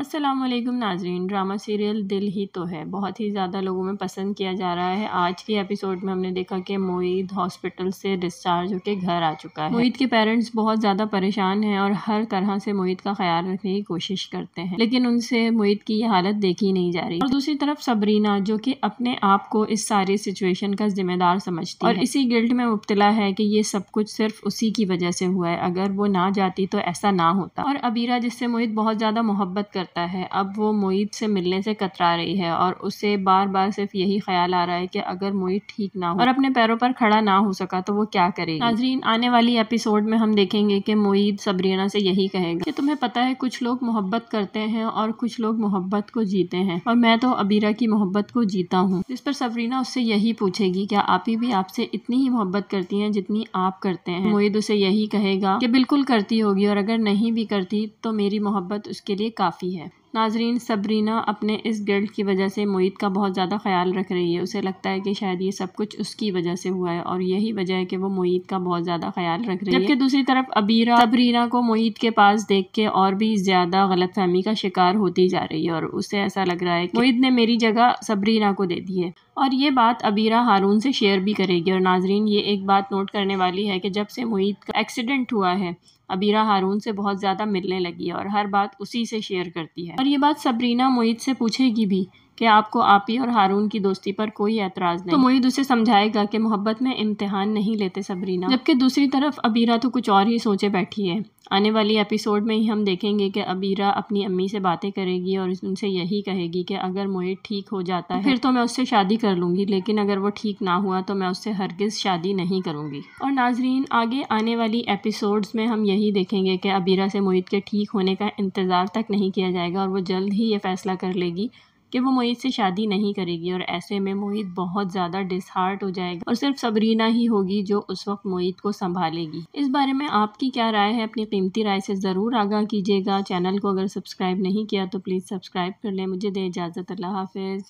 अस्सलाम वालेकुम नाजरीन ड्रामा सीरियल दिल ही तो है बहुत ही ज़्यादा लोगों में पसंद किया जा रहा है आज के एपिसोड में हमने देखा कि मोईद हॉस्पिटल से डिस्चार्ज होकर घर आ चुका है मोईद के पेरेंट्स बहुत ज़्यादा परेशान हैं और हर तरह से मोहित का ख्याल रखने की कोशिश करते हैं लेकिन उनसे मोहित की ये हालत देखी नहीं जा रही और दूसरी तरफ सबरीना जो कि अपने आप को इस सारी सिचुएशन का जिम्मेदार समझती और इसी गिल्ट में मुबतला है कि ये सब कुछ सिर्फ उसी की वजह से हुआ है अगर वो ना जाती तो ऐसा ना होता और अबीरा जिससे मोहित बहुत ज़्यादा मोहब्बत करता रहता है अब वो मोईद से मिलने से कतरा रही है और उसे बार बार सिर्फ यही ख्याल आ रहा है कि अगर मोईद ठीक ना हो और अपने पैरों पर खड़ा ना हो सका तो वो क्या करेगी नाजरीन आने वाली एपिसोड में हम देखेंगे कि मोईद सबरीना से यही कहेगा कि तुम्हें पता है कुछ लोग मोहब्बत करते हैं और कुछ लोग मोहब्बत को जीते हैं और मैं तो अबीरा की मोहब्बत को जीता हूँ इस पर सबरीना उससे यही पूछेगी क्या आप ही भी आपसे इतनी ही मोहब्बत करती हैं जितनी आप करते हैं मोईद उसे यही कहेगा कि बिल्कुल करती होगी और अगर नहीं भी करती तो मेरी मोहब्बत उसके लिए काफ़ी है नाजरीन सबरीना अपने इस गिल्ट की वजह से मोहित का बहुत ज़्यादा ख्याल रख रही है उसे लगता है कि शायद ये सब कुछ उसकी वजह से हुआ है और यही वजह है कि वो मोहित का बहुत ज़्यादा ख्याल रख रही है जबकि दूसरी तरफ अबीरा सबरीना को मोहित के पास देख के और भी ज़्यादा गलत फहमी का शिकार होती जा रही है और उसे ऐसा लग रहा है मोहित ने मेरी जगह सबरीना को दे दी है और ये बात अबीरा हारून से शेयर भी करेगी और नाजरीन ये एक बात नोट करने वाली है कि जब से मुहित का एक्सीडेंट हुआ है अबीरा हारून से बहुत ज़्यादा मिलने लगी है और हर बात उसी से शेयर करती है और ये बात सबरीना मुहित से पूछेगी भी कि आपको आपी और हारून की दोस्ती पर कोई एतराज़ नहीं तो मोहित उसे समझाएगा कि मोहब्बत में इम्तिहान नहीं लेते सबरीना जबकि दूसरी तरफ अबीरा तो कुछ और ही सोचे बैठी है आने वाली एपिसोड में ही हम देखेंगे कि अबीरा अपनी अम्मी से बातें करेगी और उनसे यही कहेगी कि अगर मोहित ठीक हो जाता है फिर तो मैं उससे शादी कर लूँगी लेकिन अगर वो ठीक ना हुआ तो मैं उससे हरगिज़ शादी नहीं करूँगी और नाजरीन आगे आने वाली एपिसोड्स में हम यही देखेंगे कि अबीरा से मोहित के ठीक होने का इंतज़ार तक नहीं किया जाएगा और वो जल्द ही ये फैसला कर लेगी कि वो मोहित से शादी नहीं करेगी और ऐसे में मोहित बहुत ज़्यादा डिसहार्ट हो जाएगा और सिर्फ सबरीना ही होगी जो उस वक्त मोहित को संभालेगी इस बारे में आपकी क्या राय है अपनी कीमती राय से ज़रूर आगाह कीजिएगा चैनल को अगर सब्सक्राइब नहीं किया तो प्लीज़ सब्सक्राइब कर लें मुझे दें इजाज़त अल्लाह हाफिज़